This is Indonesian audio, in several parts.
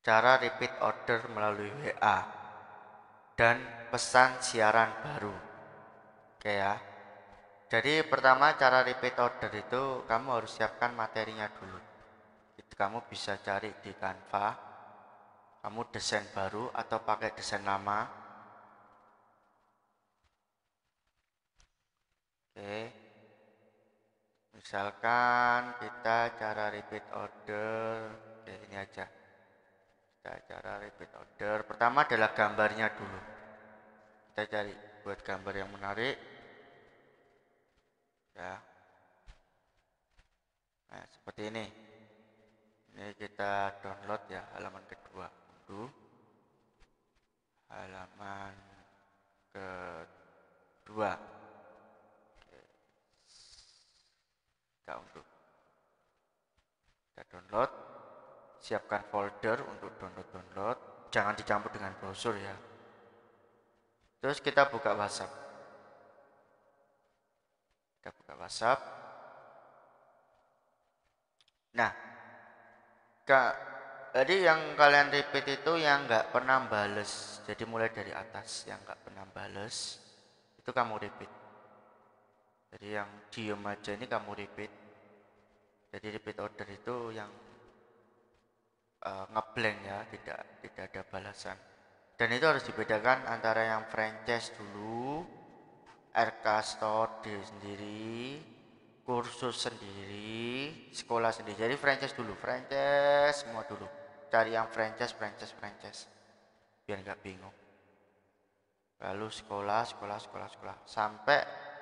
cara repeat order melalui WA, dan pesan siaran baru. Oke ya. Jadi pertama cara repeat order itu kamu harus siapkan materinya dulu. Kamu bisa cari di Canva, kamu desain baru atau pakai desain lama. Oke. Misalkan kita cara repeat order, oke ini aja kita cara repeat order pertama adalah gambarnya dulu kita cari buat gambar yang menarik ya nah, seperti ini ini kita download ya halaman kedua dulu halaman kedua kita unduh kita download siapkan folder untuk download-download jangan dicampur dengan browser ya terus kita buka whatsapp kita buka whatsapp nah kak jadi yang kalian repeat itu yang nggak pernah bales jadi mulai dari atas yang nggak pernah bales itu kamu repeat jadi yang diem aja ini kamu repeat jadi repeat order itu yang uh, eh, ngeblank ya tidak tidak ada balasan dan itu harus dibedakan antara yang franchise dulu RK Store di sendiri kursus sendiri sekolah sendiri jadi franchise dulu franchise semua dulu cari yang franchise franchise franchise biar nggak bingung lalu sekolah sekolah sekolah sekolah sampai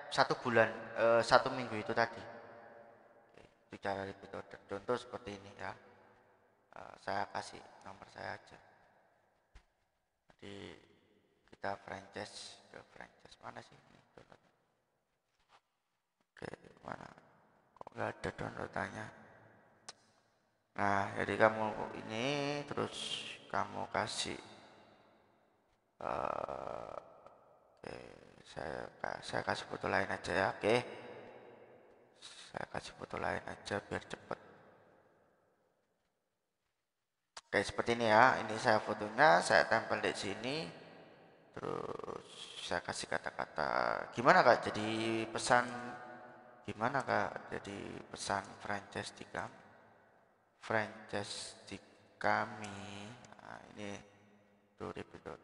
satu bulan uh, satu minggu itu tadi itu cara repeat order contoh seperti ini ya Eh, saya kasih nomor saya aja jadi kita franchise ke franchise mana sih ini download oke mana kok nggak ada downloadannya nah jadi kamu ini terus kamu kasih uh, oke saya saya kasih foto lain aja ya oke saya kasih foto lain aja biar cepet Oke, seperti ini ya. Ini saya fotonya, saya tempel di sini. Terus saya kasih kata-kata. Gimana Kak jadi pesan gimana Kak jadi pesan franchise di kami? Franchise di kami. Nah, ini tuh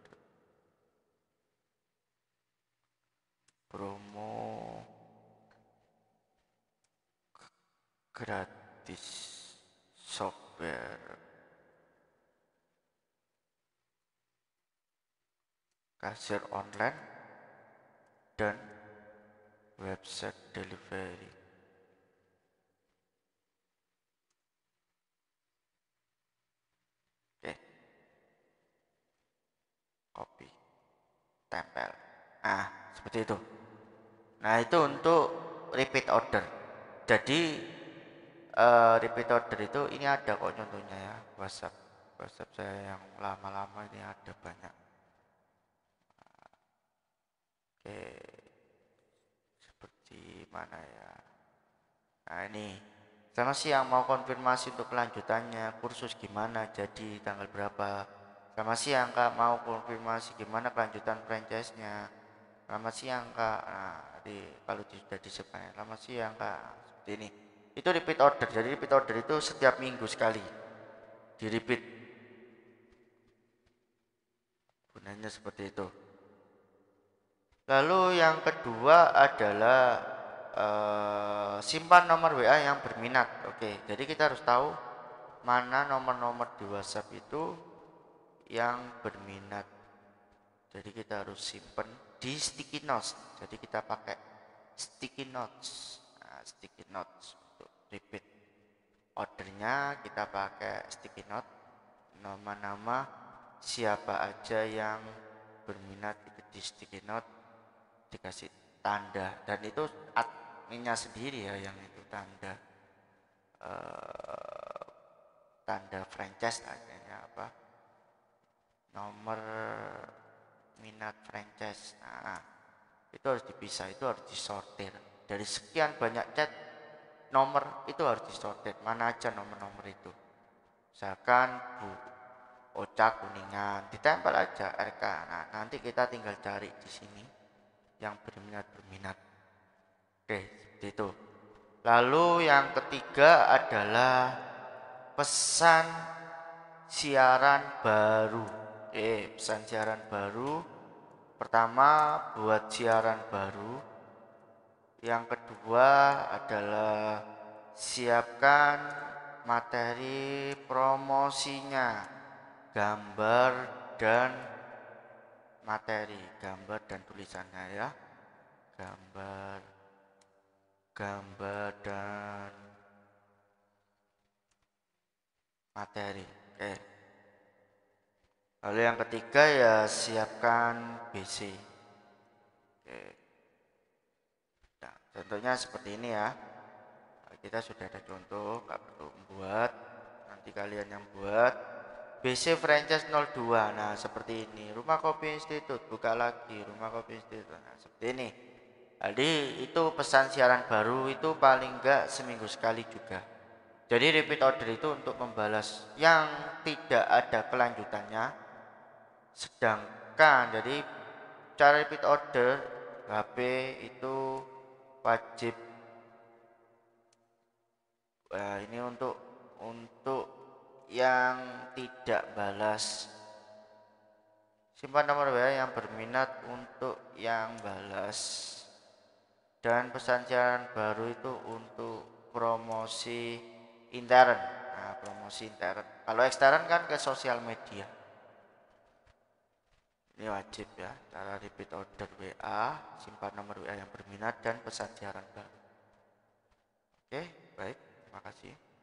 promo gratis software kasir online dan website delivery oke copy tempel nah seperti itu nah itu untuk repeat order jadi uh, repeat order itu ini ada kok contohnya ya WhatsApp WhatsApp saya yang lama-lama ini ada banyak seperti mana ya? Nah, ini. Selamat siang, mau konfirmasi untuk kelanjutannya kursus gimana? Jadi tanggal berapa? Selamat siang, Kak. Mau konfirmasi gimana kelanjutan franchise-nya? Selamat siang, Kak. Nah, di, kalau sudah disebutkan, selamat siang, Kak. Seperti ini. Itu repeat order. Jadi repeat order itu setiap minggu sekali. Di repeat. Gunanya seperti itu. Lalu yang kedua adalah uh, simpan nomor WA yang berminat. Oke, jadi kita harus tahu mana nomor-nomor di WhatsApp itu yang berminat. Jadi kita harus simpan di sticky notes. Jadi kita pakai sticky notes. Nah, sticky notes untuk repeat ordernya kita pakai sticky note nama-nama siapa aja yang berminat itu di sticky note dikasih tanda dan itu adminnya sendiri ya yang itu tanda uh, tanda franchise adanya apa nomor minat franchise nah itu harus dipisah itu harus disortir dari sekian banyak chat nomor itu harus disortir mana aja nomor-nomor itu misalkan bu Ocak Kuningan ditempel aja RK nah nanti kita tinggal cari di sini yang berminat-berminat. Oke, seperti itu. Lalu yang ketiga adalah pesan siaran baru. Eh, pesan siaran baru. Pertama buat siaran baru. Yang kedua adalah siapkan materi promosinya, gambar dan materi gambar dan tulisannya ya gambar gambar dan materi oke lalu yang ketiga ya siapkan BC oke nah, contohnya seperti ini ya kita sudah ada contoh nggak perlu membuat nanti kalian yang buat BC franchise 02 nah seperti ini rumah kopi institut buka lagi rumah kopi institut nah seperti ini jadi itu pesan siaran baru itu paling enggak seminggu sekali juga jadi repeat order itu untuk membalas yang tidak ada kelanjutannya sedangkan jadi cara repeat order HP itu wajib nah, ini untuk untuk yang tidak balas simpan nomor WA yang berminat untuk yang balas dan pesan jalan baru itu untuk promosi intern nah promosi intern kalau ekstern kan ke sosial media ini wajib ya cara repeat order WA simpan nomor WA yang berminat dan pesan jalan baru oke baik terima kasih